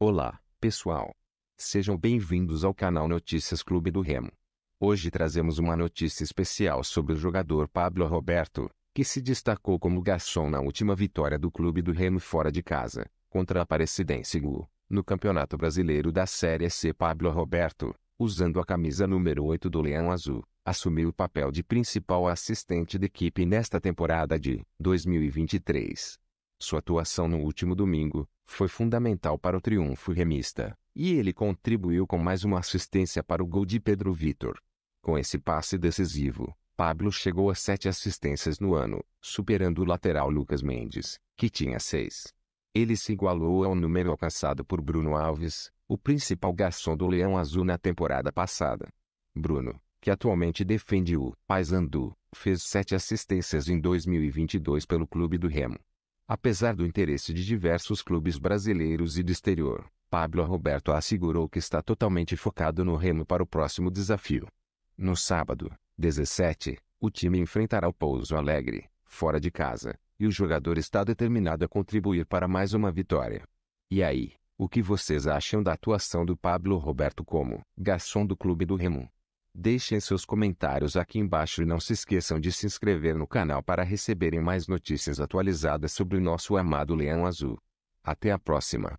Olá, pessoal. Sejam bem-vindos ao canal Notícias Clube do Remo. Hoje trazemos uma notícia especial sobre o jogador Pablo Roberto, que se destacou como garçom na última vitória do Clube do Remo fora de casa, contra a Aparecidense Gu, no Campeonato Brasileiro da Série C. Pablo Roberto, usando a camisa número 8 do Leão Azul, assumiu o papel de principal assistente da equipe nesta temporada de 2023. Sua atuação no último domingo foi fundamental para o triunfo remista, e ele contribuiu com mais uma assistência para o gol de Pedro Vitor. Com esse passe decisivo, Pablo chegou a sete assistências no ano, superando o lateral Lucas Mendes, que tinha seis. Ele se igualou ao número alcançado por Bruno Alves, o principal garçom do Leão Azul na temporada passada. Bruno, que atualmente defende o Paysandu, fez sete assistências em 2022 pelo clube do Remo. Apesar do interesse de diversos clubes brasileiros e do exterior, Pablo Roberto assegurou que está totalmente focado no Remo para o próximo desafio. No sábado, 17, o time enfrentará o Pouso Alegre, fora de casa, e o jogador está determinado a contribuir para mais uma vitória. E aí, o que vocês acham da atuação do Pablo Roberto como garçom do clube do Remo? Deixem seus comentários aqui embaixo e não se esqueçam de se inscrever no canal para receberem mais notícias atualizadas sobre o nosso amado Leão Azul. Até a próxima!